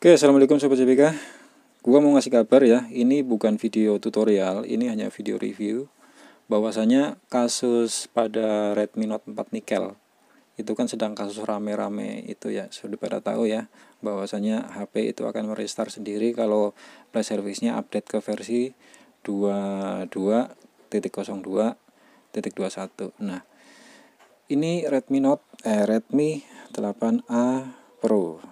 Oke, assalamualaikum sobat CPK. Gua mau ngasih kabar ya. Ini bukan video tutorial, ini hanya video review. Bahwasanya kasus pada Redmi Note 4 nikel itu kan sedang kasus rame-rame itu ya sudah pada tahu ya bahwasanya HP itu akan merestart sendiri kalau play service-nya update ke versi 22.02.21. Nah, ini Redmi Note eh Redmi 8A Pro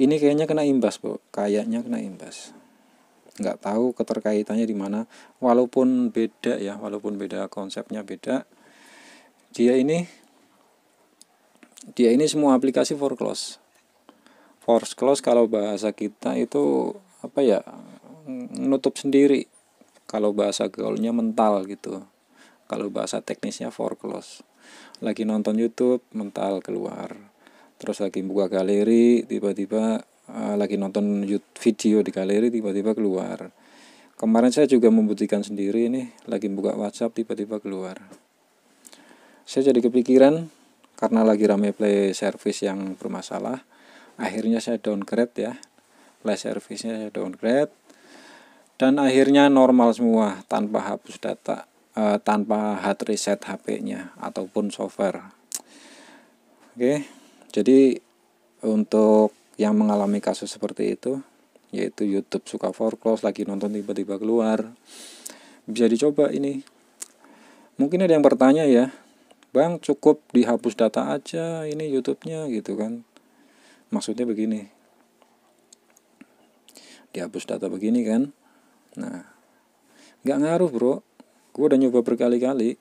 ini kayaknya kena imbas bu kayaknya kena imbas nggak tahu keterkaitannya di mana walaupun beda ya walaupun beda konsepnya beda dia ini dia ini semua aplikasi for close for close kalau bahasa kita itu apa ya nutup sendiri kalau bahasa gaulnya mental gitu kalau bahasa teknisnya for close lagi nonton YouTube mental keluar terus lagi buka galeri tiba-tiba uh, lagi nonton video di galeri tiba-tiba keluar kemarin saya juga membuktikan sendiri ini lagi buka WhatsApp tiba-tiba keluar saya jadi kepikiran karena lagi rame play service yang bermasalah akhirnya saya downgrade ya play servicenya saya downgrade dan akhirnya normal semua tanpa hapus data eh, tanpa hard reset HP-nya ataupun software. Oke. Okay jadi untuk yang mengalami kasus seperti itu yaitu YouTube suka foreclose lagi nonton tiba-tiba keluar bisa dicoba ini mungkin ada yang bertanya ya bang cukup dihapus data aja ini YouTube-nya gitu kan maksudnya begini dihapus data begini kan nah nggak ngaruh bro gue udah nyoba berkali-kali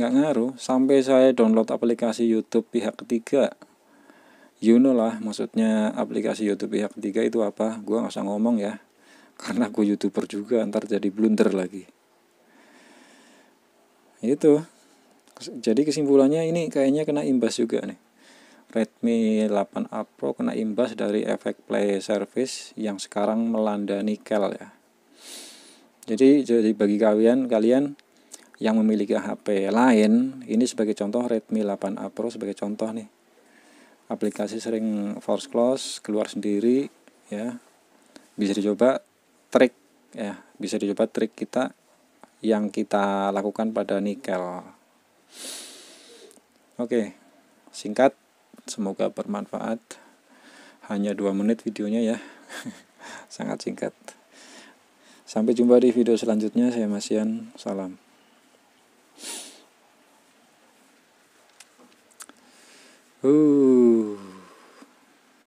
nggak ngaruh sampai saya download aplikasi YouTube pihak ketiga you know lah maksudnya aplikasi YouTube pihak ketiga itu apa gue nggak usah ngomong ya karena gue youtuber juga ntar jadi blunder lagi itu jadi kesimpulannya ini kayaknya kena imbas juga nih Redmi 8A Pro kena imbas dari efek play service yang sekarang melanda nikel ya jadi jadi bagi kalian kalian yang memiliki HP lain ini sebagai contoh Redmi 8A Pro sebagai contoh nih aplikasi sering force close keluar sendiri ya bisa dicoba trik ya bisa dicoba trik kita yang kita lakukan pada nikel oke singkat semoga bermanfaat hanya dua menit videonya ya sangat singkat sampai jumpa di video selanjutnya saya Masian salam うー